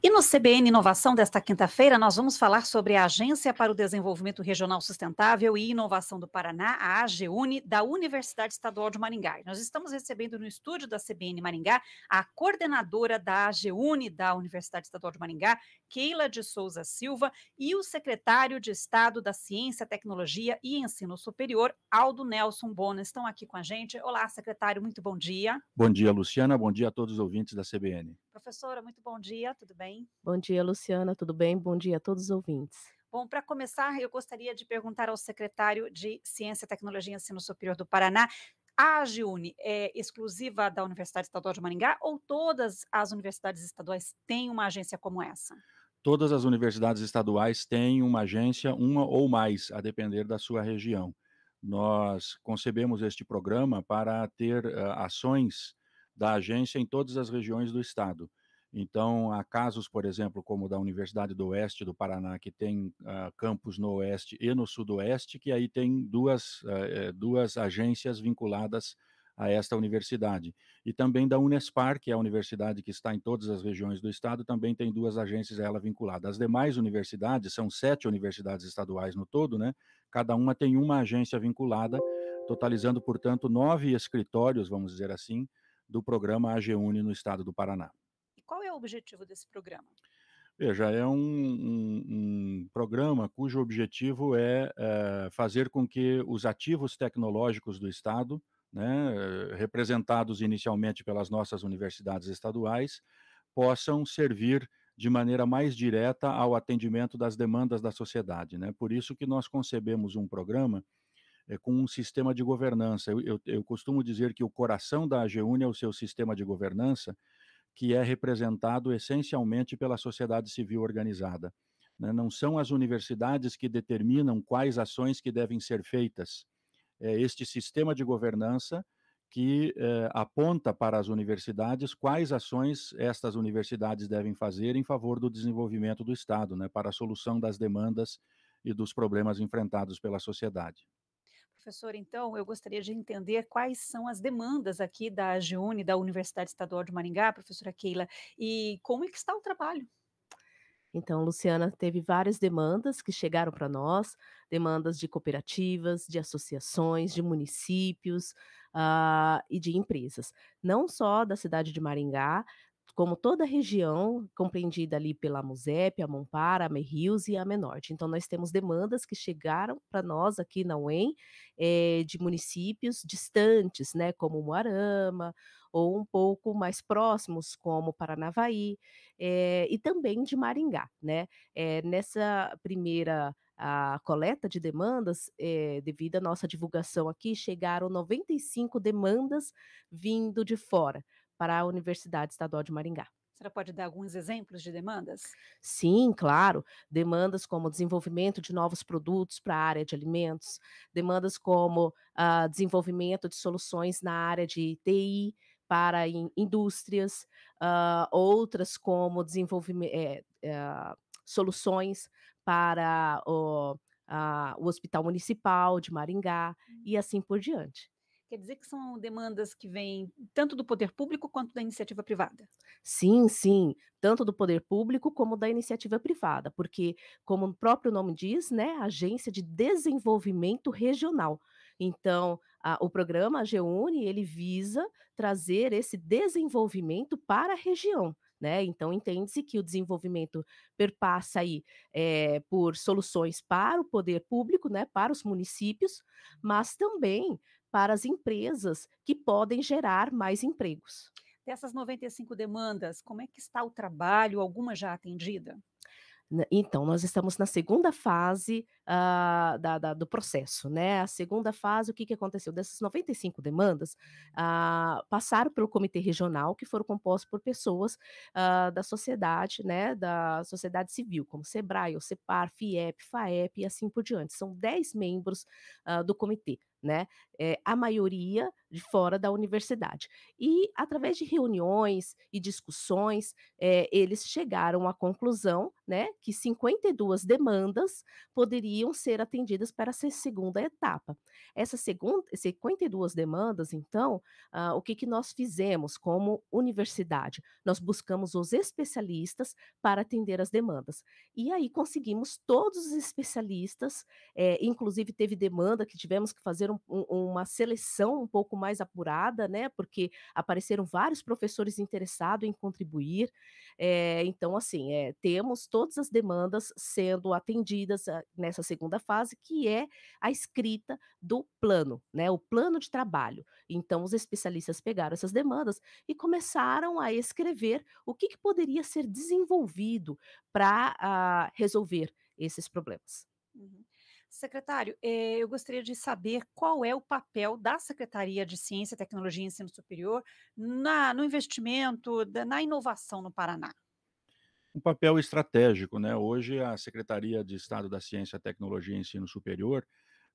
E no CBN Inovação desta quinta-feira, nós vamos falar sobre a Agência para o Desenvolvimento Regional Sustentável e Inovação do Paraná, a AGUNE, da Universidade Estadual de Maringá. E nós estamos recebendo no estúdio da CBN Maringá a coordenadora da AGUNE da Universidade Estadual de Maringá, Keila de Souza Silva, e o secretário de Estado da Ciência, Tecnologia e Ensino Superior, Aldo Nelson Bona, estão aqui com a gente. Olá, secretário, muito bom dia. Bom dia, Luciana, bom dia a todos os ouvintes da CBN. Professora, muito bom dia, tudo bem? Bom dia, Luciana, tudo bem? Bom dia a todos os ouvintes. Bom, para começar, eu gostaria de perguntar ao secretário de Ciência, Tecnologia e Ensino Superior do Paraná a Giune é exclusiva da Universidade Estadual de Maringá ou todas as universidades estaduais têm uma agência como essa? Todas as universidades estaduais têm uma agência, uma ou mais, a depender da sua região. Nós concebemos este programa para ter uh, ações da agência em todas as regiões do estado. Então, há casos, por exemplo, como da Universidade do Oeste do Paraná, que tem uh, campus no Oeste e no Sudoeste, que aí tem duas, uh, duas agências vinculadas a esta universidade. E também da Unespar, que é a universidade que está em todas as regiões do estado, também tem duas agências a ela vinculadas. As demais universidades, são sete universidades estaduais no todo, né? Cada uma tem uma agência vinculada, totalizando, portanto, nove escritórios, vamos dizer assim, do programa AGUNE no estado do Paraná. E qual é o objetivo desse programa? Veja, é um, um, um programa cujo objetivo é, é, fazer com que os ativos tecnológicos do Estado, né, representados inicialmente pelas nossas universidades estaduais, possam servir de maneira mais direta ao atendimento das demandas da sociedade. Né? Por isso que nós concebemos um programa é, com um sistema de governança. Eu, eu, eu, costumo dizer que o coração da AGUN é o seu sistema de governança, que é representado essencialmente pela sociedade civil organizada. Né? Não são as universidades que determinam quais ações que devem ser feitas. É este sistema de governança que eh, aponta para as universidades quais ações estas universidades devem fazer em favor do desenvolvimento do Estado, né, para a solução das demandas e dos problemas enfrentados pela sociedade professor, então, eu gostaria de entender quais são as demandas aqui da AGUNE, da Universidade Estadual de Maringá, professora Keila, e como é que está o trabalho? Então, Luciana teve várias demandas que chegaram para nós, demandas de cooperativas, de associações, de municípios uh, e de empresas, não só da cidade de Maringá, como toda a região compreendida ali pela MUSEP, a Mompara, a Merrios e a Menorte. Então, nós temos demandas que chegaram para nós aqui na UEM é, de municípios distantes, né, como Moarama, ou um pouco mais próximos, como Paranavaí, é, e também de Maringá. Né? É, nessa primeira a coleta de demandas, é, devido à nossa divulgação aqui, chegaram 95 demandas vindo de fora para a Universidade Estadual de Maringá. Você pode dar alguns exemplos de demandas? Sim, claro. Demandas como desenvolvimento de novos produtos para a área de alimentos, demandas como uh, desenvolvimento de soluções na área de TI para in indústrias, uh, outras como desenvolvimento, é, eh, é, eh, soluções para o, ah, o Hospital Municipal de Maringá hum. e assim por diante. Quer dizer que são demandas que vêm tanto do poder público quanto da iniciativa privada? Sim, sim, tanto do poder público como da iniciativa privada, porque, como o próprio nome diz, né, agência de desenvolvimento regional. Então, a, o programa Geune ele visa trazer esse desenvolvimento para a região. Né? Então entende-se que o desenvolvimento perpassa aí é, por soluções para o poder público, né, para os municípios, mas também para as empresas que podem gerar mais empregos. Dessas 95 demandas, como é que está o trabalho? Alguma já atendida? Né, então, nós estamos na segunda fase uh, da, da, do processo, né? A segunda fase, o que, que aconteceu? Dessas 95 demandas, uh, passaram pelo comitê regional, que foram compostos por pessoas uh, da sociedade, né? Da sociedade civil, como SEBRAE, o CEPAR, FIEP, FAEP e assim por diante. São 10 membros do comitê né? É, a maioria de fora da universidade. E através de reuniões e discussões, é, eles chegaram à conclusão, né, que 52 demandas poderiam iam ser atendidas para essa segunda etapa. Essas 52 demandas, então, uh, o que, que nós fizemos como universidade? Nós buscamos os especialistas para atender as demandas. E aí conseguimos todos os especialistas, é, inclusive teve demanda que tivemos que fazer um, um, uma seleção um pouco mais apurada, né? Porque apareceram vários professores interessados em contribuir. É, então, assim, é, temos todas as demandas sendo atendidas ah, nessa segunda fase, que é a escrita do plano, né? O plano de trabalho. Então, os especialistas pegaram essas demandas e começaram a escrever o que, que poderia ser desenvolvido para ah, resolver esses problemas. Uhum. Secretário, eh, eu gostaria de saber qual é o papel da Secretaria de Ciência, Tecnologia e Ensino Superior na, no investimento, na inovação no Paraná. Um papel estratégico, né? Hoje a Secretaria de Estado da Ciência, Tecnologia e Ensino Superior,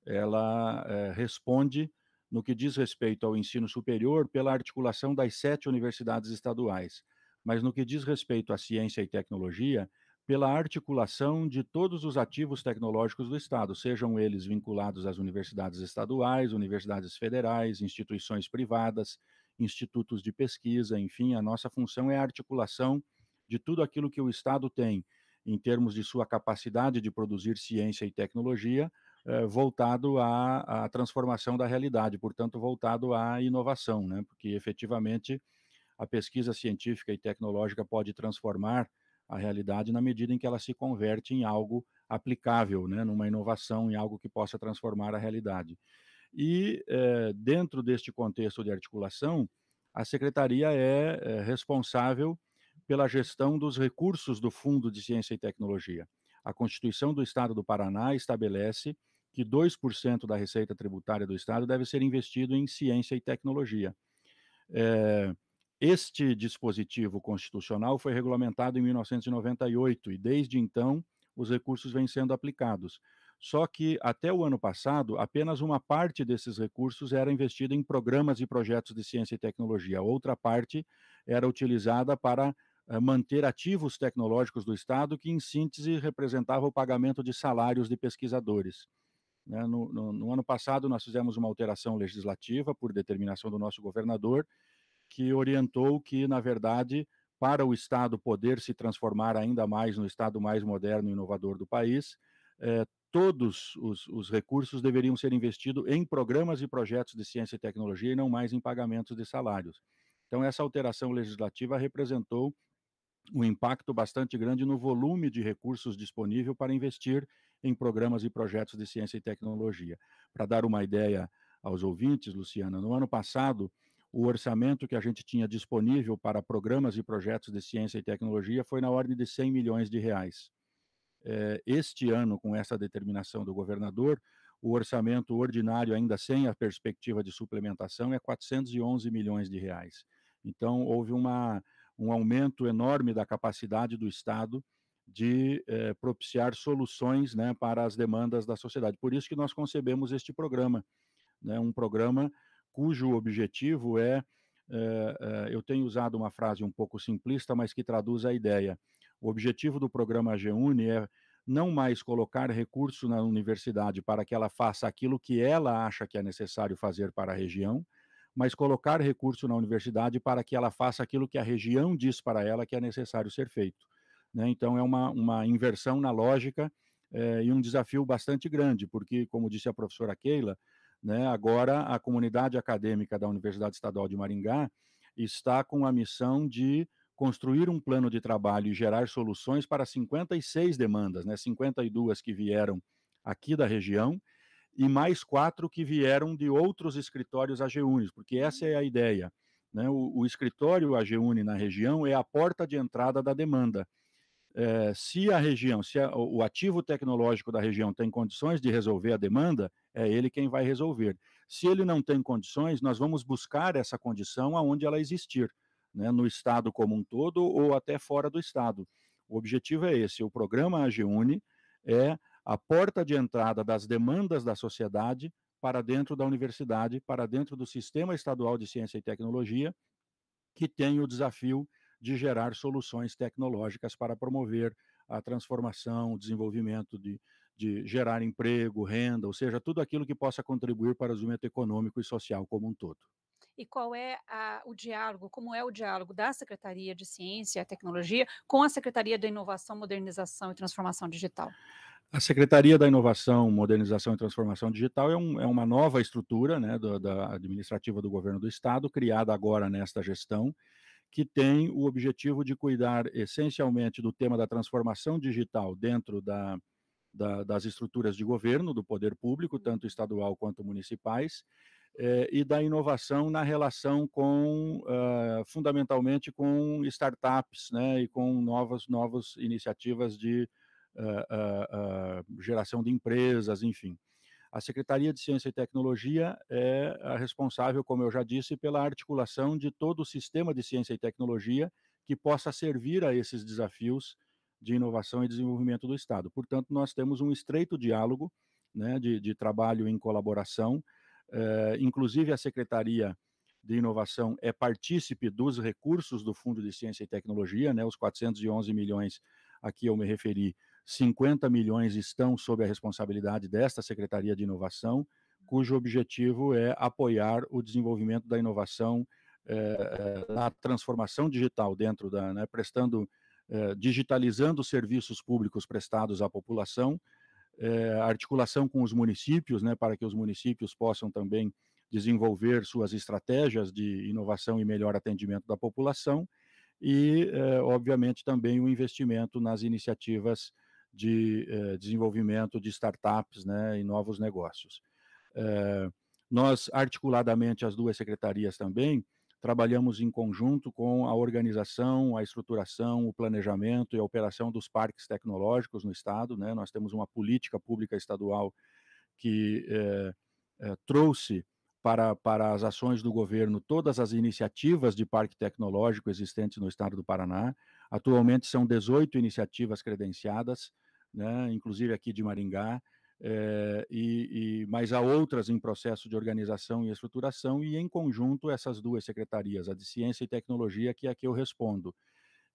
ela eh, responde no que diz respeito ao ensino superior pela articulação das sete universidades estaduais. Mas no que diz respeito à ciência e tecnologia, pela articulação de todos os ativos tecnológicos do Estado, sejam eles vinculados às universidades estaduais, universidades federais, instituições privadas, institutos de pesquisa, enfim, a nossa função é a articulação de tudo aquilo que o Estado tem em termos de sua capacidade de produzir ciência e tecnologia, eh, voltado à, à, transformação da realidade, portanto, voltado à inovação, né? porque efetivamente a pesquisa científica e tecnológica pode transformar a realidade na medida em que ela se converte em algo aplicável, né, numa inovação, em algo que possa transformar a realidade. E, é, dentro deste contexto de articulação, a secretaria é, é responsável pela gestão dos recursos do Fundo de Ciência e Tecnologia. A Constituição do Estado do Paraná estabelece que 2% da receita tributária do Estado deve ser investido em ciência e tecnologia. É, este dispositivo constitucional foi regulamentado em 1998 e, desde então, os recursos vêm sendo aplicados. Só que, até o ano passado, apenas uma parte desses recursos era investida em programas e projetos de ciência e tecnologia, outra parte era utilizada para eh, manter ativos tecnológicos do Estado, que, em síntese, representava o pagamento de salários de pesquisadores. Né? No, no, no ano passado, nós fizemos uma alteração legislativa por determinação do nosso governador, que orientou que, na verdade, para o Estado poder se transformar ainda mais no Estado mais moderno e inovador do país, eh, todos os, os, recursos deveriam ser investidos em programas e projetos de ciência e tecnologia e não mais em pagamentos de salários. Então, essa alteração legislativa representou um impacto bastante grande no volume de recursos disponível para investir em programas e projetos de ciência e tecnologia. Para dar uma ideia aos ouvintes, Luciana, no ano passado, o orçamento que a gente tinha disponível para programas e projetos de ciência e tecnologia foi na ordem de 100 milhões de reais. Eh, este ano, com essa determinação do governador, o orçamento ordinário, ainda sem a perspectiva de suplementação, é 411 milhões de reais. Então, houve uma, um aumento enorme da capacidade do Estado de eh, propiciar soluções né, para as demandas da sociedade. Por isso que nós concebemos este programa, né, um programa cujo objetivo é, é, é eu tenho usado uma frase um pouco simplista, mas que traduz a ideia. O objetivo do programa GEUNE é não mais colocar recurso na universidade para que ela faça aquilo que ela acha que é necessário fazer para a região, mas colocar recurso na universidade para que ela faça aquilo que a região diz para ela que é necessário ser feito. Né? Então, é uma, uma inversão na lógica é, e um desafio bastante grande, porque, como disse a professora Keila, né? Agora, a comunidade acadêmica da Universidade Estadual de Maringá está com a missão de construir um plano de trabalho e gerar soluções para 56 demandas, né? 52 que vieram aqui da região e mais quatro que vieram de outros escritórios AGUNES, porque essa é a ideia. Né? O, o escritório AGUNE na região é a porta de entrada da demanda é, se a região, se a, o ativo tecnológico da região tem condições de resolver a demanda, é ele quem vai resolver. Se ele não tem condições, nós vamos buscar essa condição aonde ela existir, né, no Estado como um todo ou até fora do Estado. O objetivo é esse. O programa AGUNE é a porta de entrada das demandas da sociedade para dentro da universidade, para dentro do Sistema Estadual de Ciência e Tecnologia, que tem o desafio de de gerar soluções tecnológicas para promover a transformação, o desenvolvimento de, de gerar emprego, renda, ou seja, tudo aquilo que possa contribuir para o desenvolvimento econômico e social como um todo e qual é a, o diálogo, como é o diálogo da Secretaria de Ciência e Tecnologia com a Secretaria da Inovação, Modernização e Transformação Digital? A Secretaria da Inovação, Modernização e Transformação Digital é, um, é uma nova estrutura né, do, da administrativa do governo do Estado, criada agora nesta gestão, que tem o objetivo de cuidar essencialmente do tema da transformação digital dentro da, da, das estruturas de governo, do poder público, uhum. tanto estadual quanto municipais, eh, e da inovação na relação com, uh, fundamentalmente, com startups né, e com novas, novas iniciativas de uh, uh, geração de empresas, enfim. A Secretaria de Ciência e Tecnologia é a responsável, como eu já disse, pela articulação de todo o sistema de ciência e tecnologia que possa servir a esses desafios de inovação e desenvolvimento do Estado. Portanto, nós temos um estreito diálogo né, de, de trabalho em colaboração. É, inclusive, a Secretaria de Inovação é partícipe dos recursos do Fundo de Ciência e Tecnologia, né, os 411 milhões a que eu me referi 50 milhões estão sob a responsabilidade desta Secretaria de Inovação, cujo objetivo é apoiar o desenvolvimento da inovação é, transformação digital dentro da, né, prestando, é, digitalizando serviços públicos prestados à população, é, articulação com os municípios, né, para que os municípios possam também desenvolver suas estratégias de inovação e melhor atendimento da população, e, obviamente, também o investimento nas iniciativas de eh, desenvolvimento de startups né, e novos negócios. Eh, nós, articuladamente, as duas secretarias também, trabalhamos em conjunto com a organização, a estruturação, o planejamento e a operação dos parques tecnológicos no Estado. Né? Nós temos uma política pública estadual que eh, eh trouxe para, para as ações do governo todas as iniciativas de parque tecnológico existentes no estado do Paraná. Atualmente são 18 iniciativas credenciadas, né, inclusive aqui de Maringá, é, e, e, mas há outras em processo de organização e estruturação, e em conjunto essas duas secretarias, a de Ciência e Tecnologia, que é a que eu respondo,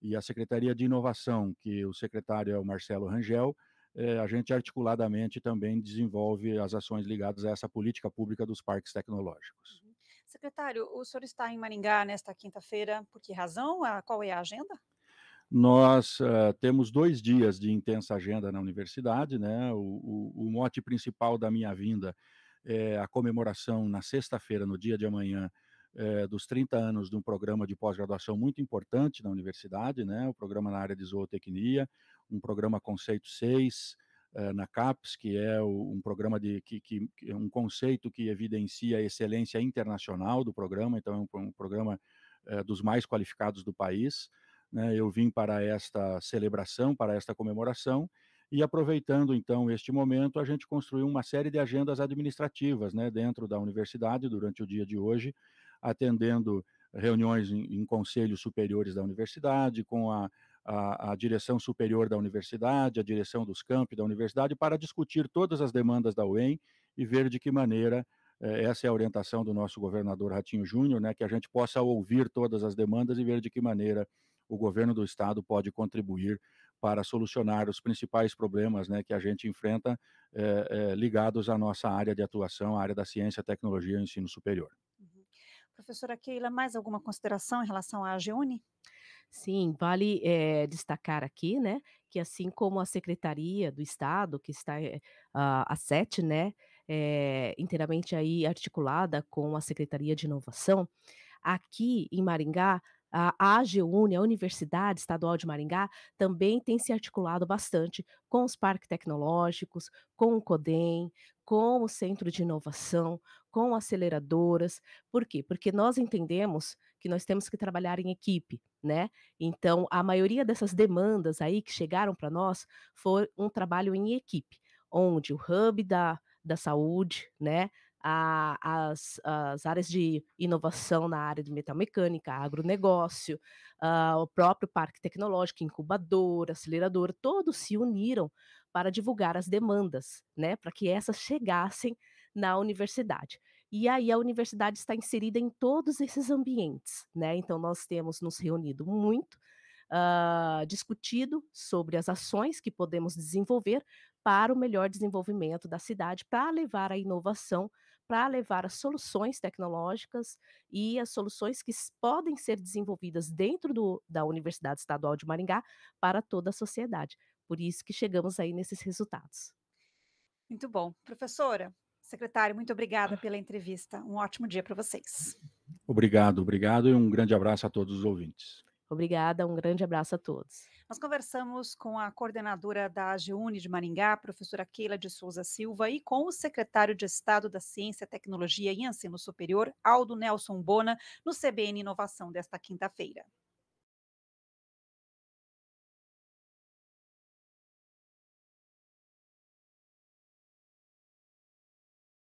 e a Secretaria de Inovação, que o secretário é o Marcelo Rangel, é, a gente articuladamente também desenvolve as ações ligadas a essa política pública dos parques tecnológicos. Uhum. Secretário, o senhor está em Maringá nesta quinta-feira, por que razão? A, qual é a agenda? Nós uh, temos dois dias de intensa agenda na universidade, né? O, o, o mote principal da minha vinda é a comemoração na sexta-feira, no dia de amanhã, é, dos 30 anos de um programa de pós-graduação muito importante na universidade, né? O programa na área de zootecnia, um programa conceito 6 é, ah, na CAPES, que é o, um programa de que, que, é um conceito que evidencia a excelência internacional do programa, então é um, um programa é, dos mais qualificados do país. Né, eu vim para esta celebração, para esta comemoração, e aproveitando então este momento, a gente construiu uma série de agendas administrativas né, dentro da universidade durante o dia de hoje, atendendo reuniões em, em conselhos superiores da universidade, com a, a, a, direção superior da universidade, a direção dos campos da universidade, para discutir todas as demandas da UEM e ver de que maneira. Eh, essa é a orientação do nosso governador Ratinho Júnior, né, que a gente possa ouvir todas as demandas e ver de que maneira o governo do estado pode contribuir para solucionar os principais problemas né, que a gente enfrenta é, é, ligados à nossa área de atuação, à área da ciência, tecnologia e ensino superior. Uhum. Professora Keila, mais alguma consideração em relação à AGUNI? Sim, vale é, destacar aqui, né, que assim como a Secretaria do Estado, que está uh, a sete, né, é, inteiramente aí articulada com a Secretaria de Inovação, aqui em Maringá a AGUNE, a Universidade Estadual de Maringá, também tem se articulado bastante com os parques tecnológicos, com o CODEM, com o Centro de Inovação, com aceleradoras. Por quê? Porque nós entendemos que nós temos que trabalhar em equipe, né? Então, a maioria dessas demandas aí que chegaram para nós foi um trabalho em equipe, onde o hub da, da saúde, né, a, as, as, áreas de inovação na área de metalmecânica, agronegócio, uh, o próprio parque tecnológico, incubador, acelerador, todos se uniram para divulgar as demandas, né, para que essas chegassem na universidade. E aí a universidade está inserida em todos esses ambientes, né? Então nós temos nos reunido muito, uh, discutido sobre as ações que podemos desenvolver para o melhor desenvolvimento da cidade, para levar a inovação para levar as soluções tecnológicas e as soluções que podem ser desenvolvidas dentro do, da Universidade Estadual de Maringá para toda a sociedade. Por isso que chegamos aí nesses resultados. Muito bom. Professora, secretário, muito obrigada ah. pela entrevista. Um ótimo dia para vocês. Obrigado, obrigado e um grande abraço a todos os ouvintes. Obrigada, um grande abraço a todos. Nós conversamos com a coordenadora da AGUNI de Maringá, professora Keila de Souza Silva, e com o secretário de Estado da Ciência, Tecnologia e Ensino Superior, Aldo Nelson Bona, no CBN Inovação desta quinta-feira.